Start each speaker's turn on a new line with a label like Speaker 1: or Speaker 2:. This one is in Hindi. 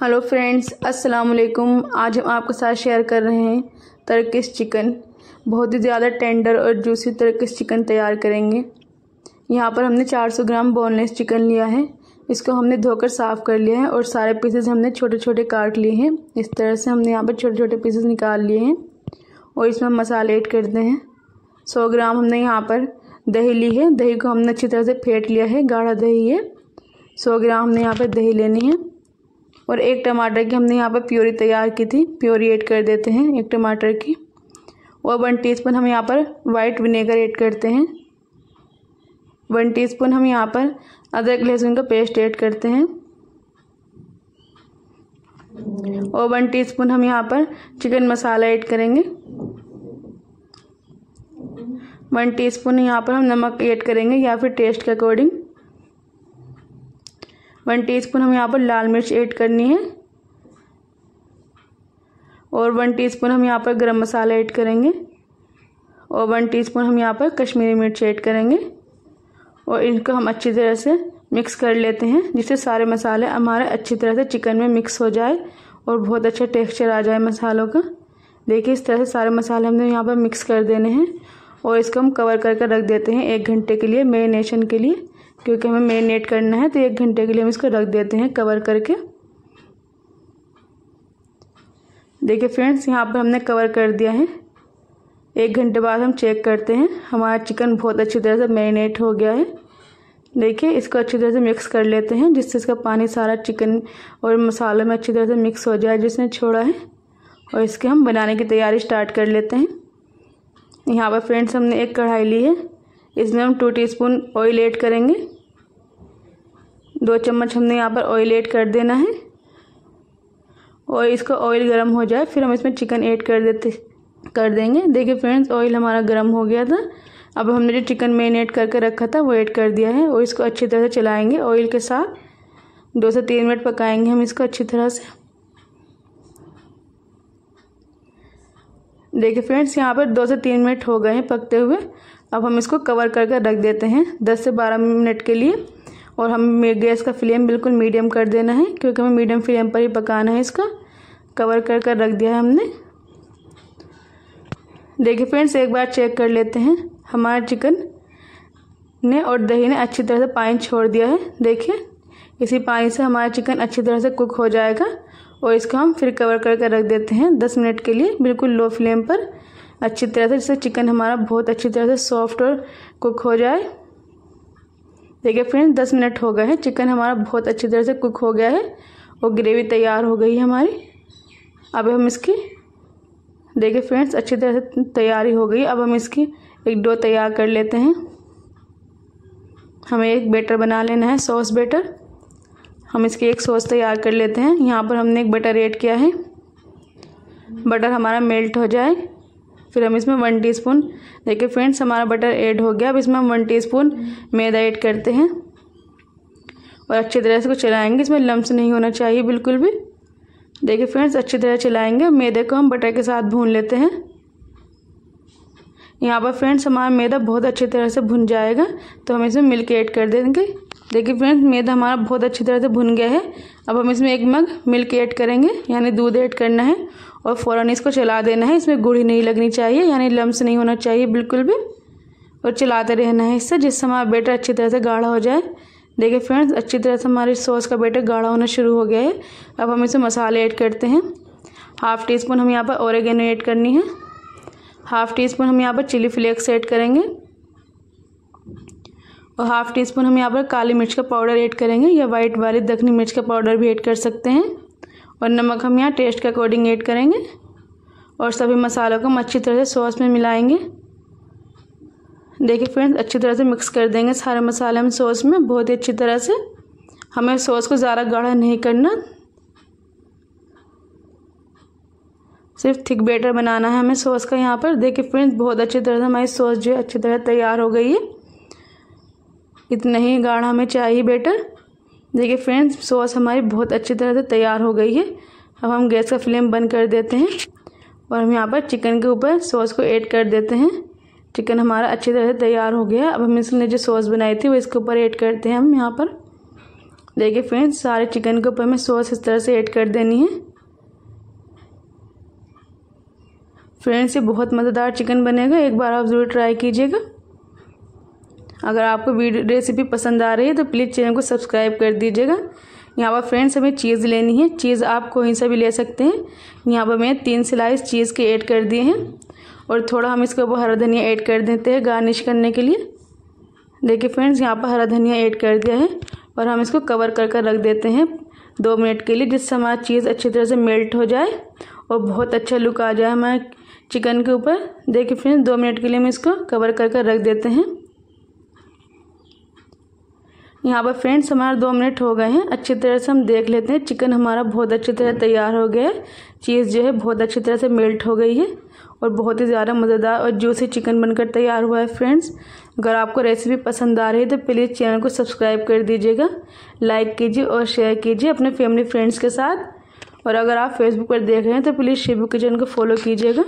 Speaker 1: हेलो फ्रेंड्स अस्सलाम वालेकुम आज हम आपके साथ शेयर कर रहे हैं तर्किश चिकन बहुत ही ज़्यादा टेंडर और जूसी तर्किश चिकन तैयार करेंगे यहाँ पर हमने 400 ग्राम बोनलेस चिकन लिया है इसको हमने धोकर साफ़ कर लिया है और सारे पीसेस हमने छोटे छोटे काट लिए हैं इस तरह से हमने यहाँ पर छोटे छोटे पीसेस निकाल लिए हैं और इसमें मसाले ऐड करते हैं सौ ग्राम हमने यहाँ पर दही ली है दही को हमने अच्छी तरह से फेंट लिया है गाढ़ा दही है सौ ग्राम हमने यहाँ पर दही लेनी है और एक टमाटर की हमने यहाँ पर प्योरी तैयार की थी प्योरी ऐड कर देते हैं एक टमाटर की और वन टीस्पून हम यहाँ पर वाइट विनेगर ऐड करते हैं वन टीस्पून हम यहाँ पर अदरक लहसुन का पेस्ट ऐड करते हैं और वन टीस्पून हम यहाँ पर चिकन मसाला ऐड करेंगे वन टीस्पून यहाँ पर हम नमक ऐड करेंगे या फिर टेस्ट के अकॉर्डिंग वन टीस्पून हम यहाँ पर लाल मिर्च ऐड करनी है और वन टीस्पून हम यहाँ पर गरम मसाला ऐड करेंगे और वन टीस्पून हम यहाँ पर कश्मीरी मिर्च ऐड करेंगे और इनको हम अच्छी तरह से मिक्स कर लेते हैं जिससे सारे मसाले हमारे अच्छी तरह से चिकन में मिक्स हो जाए और बहुत अच्छा टेक्स्चर आ जाए मसालों का देखिए इस तरह से सारे मसाले हमने यहाँ पर मिक्स कर देने हैं और इसको हम कवर करके कर रख देते हैं एक घंटे के लिए मेरीनेशन के लिए क्योंकि हमें मेरीनेट करना है तो एक घंटे के लिए हम इसको रख देते हैं कवर करके देखिए फ्रेंड्स यहाँ पर हमने कवर कर दिया है एक घंटे बाद हम चेक करते हैं हमारा चिकन बहुत अच्छी तरह से मैरिनेट हो गया है देखिए इसको अच्छी तरह से मिक्स कर लेते हैं जिससे इसका पानी सारा चिकन और मसालों में अच्छी तरह से मिक्स हो जाए जिसने छोड़ा है और इसके हम बनाने की तैयारी स्टार्ट कर लेते हैं यहाँ पर फ्रेंड्स हमने एक कढ़ाई ली है इसमें हम टू टीस्पून ऑयल ऐड करेंगे दो चम्मच हमने यहाँ पर ऑयल ऐड कर देना है और इसका ऑयल गर्म हो जाए फिर हम इसमें चिकन ऐड कर देते कर देंगे देखिए फ्रेंड्स ऑयल हमारा गर्म हो गया था अब हमने जो चिकन मैरिनेट करके रखा था वो ऐड कर दिया है और इसको अच्छी तरह से चलाएंगे ऑयल के साथ दो से तीन मिनट पकाएंगे हम इसको अच्छी तरह से देखिए फ्रेंड्स यहाँ पर दो से तीन मिनट हो गए हैं पकते हुए अब हम इसको कवर करके रख देते हैं दस से बारह मिनट के लिए और हम गैस का फ्लेम बिल्कुल मीडियम कर देना है क्योंकि हमें मीडियम फ्लेम पर ही पकाना है इसका कवर कर कर रख दिया है हमने देखिए फ्रेंड्स एक बार चेक कर लेते हैं हमारा चिकन ने और दही ने अच्छी तरह से पानी छोड़ दिया है देखिए इसी पानी से हमारा चिकन अच्छी तरह से कुक हो जाएगा और इसको हम फिर कवर कर कर रख देते हैं दस मिनट के लिए बिल्कुल लो फ्लेम पर अच्छी तरह से जिससे चिकन हमारा बहुत अच्छी तरह से सॉफ्ट और कुक हो जाए देखिए फ्रेंड्स दस मिनट हो गए हैं चिकन हमारा बहुत अच्छी तरह से कुक हो गया है और ग्रेवी तैयार हो गई है हमारी अब हम इसकी देखिए फ्रेंड्स अच्छी तरह से तैयारी हो गई अब हम इसकी एक डो तैयार कर लेते हैं हमें एक बेटर बना लेना है सॉस बेटर हम इसकी एक सॉस तैयार कर लेते हैं यहाँ पर हमने एक बटर ऐड किया है बटर हमारा मेल्ट हो जाए फिर हम इसमें वन टीस्पून देखिए फ्रेंड्स हमारा बटर ऐड हो गया अब इसमें हम वन टीस्पून मैदा ऐड करते हैं और अच्छी तरह से इसको चलाएंगे इसमें लम्स नहीं होना चाहिए बिल्कुल भी देखिए फ्रेंड्स अच्छी तरह चलाएंगे मैदे को हम बटर के साथ भून लेते हैं यहाँ पर फ्रेंड्स हमारा मैदा बहुत अच्छी तरह से भुन जाएगा तो हम इसमें मिल्क ऐड कर देंगे देखिए फ्रेंड्स मैदा हमारा बहुत अच्छी तरह से भुन गया है अब हम इसमें एक मग मिल्क ऐड करेंगे यानी दूध ऐड करना है और फ़ौरन इसको चला देना है इसमें गुड़ी नहीं लगनी चाहिए यानी लम्स नहीं होना चाहिए बिल्कुल भी और चलाते रहना है इससे जिससे हमारा बेटर अच्छी तरह से गाढ़ा हो जाए देखिए फ्रेंड्स अच्छी तरह से हमारे सॉस का बेटर गाढ़ा होना शुरू हो गया है अब हम इसे मसाले ऐड करते हैं हाफ़ टी स्पून हम यहाँ पर औरगेनो ऐड करनी है हाफ़ टी स्पून हम यहाँ पर चिली फ्लेक्स ऐड करेंगे और हाफ़ टी स्पून हम यहाँ पर काली मिर्च का पाउडर ऐड करेंगे या वाइट वाली दखनी मिर्च का पाउडर भी ऐड कर सकते हैं और नमक हम यहाँ टेस्ट के अकॉर्डिंग ऐड करेंगे और सभी मसालों को हम अच्छी तरह से सॉस में मिलाएंगे देखिए फ्रेंड्स अच्छी तरह से मिक्स कर देंगे सारे मसाले हम सॉस में बहुत ही अच्छी तरह से हमें सॉस को ज़्यादा गाढ़ा नहीं करना सिर्फ थिक बेटर बनाना है हमें सॉस का यहाँ पर देखिए फ्रेंड्स बहुत अच्छी तरह से हमारी सॉस जो है अच्छी तरह तैयार हो गई है इतना ही गाढ़ा हमें चाहिए बेटर देखिए फ्रेंड्स सॉस हमारी बहुत अच्छी तरह से तैयार हो गई है अब हम गैस का फ्लेम बंद कर देते हैं और हम यहाँ पर चिकन के ऊपर सॉस को ऐड कर देते हैं चिकन हमारा अच्छी तरह से तैयार हो गया अब हम इसने जो सॉस बनाई थी वो इसके ऊपर ऐड करते हैं हम यहाँ पर देखिए फ्रेंड्स सारे चिकन के ऊपर हमें सॉस इस तरह से ऐड कर देनी है फ्रेंड्स ये बहुत मज़ेदार चिकन बनेगा एक बार आप ज़रूर ट्राई कीजिएगा अगर आपको वीडियो रेसिपी पसंद आ रही है तो प्लीज़ चैनल को सब्सक्राइब कर दीजिएगा यहाँ पर फ्रेंड्स हमें चीज़ लेनी है चीज़ आप कहीं से भी ले सकते हैं यहाँ पर मैं तीन स्लाइस चीज़ के ऐड कर दिए हैं और थोड़ा हम इसके ऊपर हरा धनिया ऐड कर देते हैं गार्निश करने के लिए देखिए फ्रेंड्स यहाँ पर हरा धनिया ऐड कर दिया है और हम इसको कवर कर कर रख देते हैं दो मिनट के लिए जिससे हमारा चीज़ अच्छी तरह से मेल्ट हो जाए और बहुत अच्छा लुक आ जाए हमारे चिकन के ऊपर देखिए फ्रेंड्स दो मिनट के लिए हम इसको कवर कर कर रख देते हैं यहाँ पर फ्रेंड्स हमारे दो मिनट हो गए हैं अच्छी तरह से हम देख लेते हैं चिकन हमारा बहुत अच्छी तरह तैयार हो गया है चीज़ जो है बहुत अच्छी तरह से मेल्ट हो गई है और बहुत ही ज़्यादा मज़ेदार और जूसी चिकन बनकर तैयार हुआ है फ्रेंड्स अगर आपको रेसिपी पसंद आ रही है तो प्लीज़ चैनल को सब्सक्राइब कर दीजिएगा लाइक कीजिए और शेयर कीजिए अपने फैमिली फ्रेंड्स के साथ और अगर आप फेसबुक पर देख रहे हैं तो प्लीज़ शिव किचन को फॉलो कीजिएगा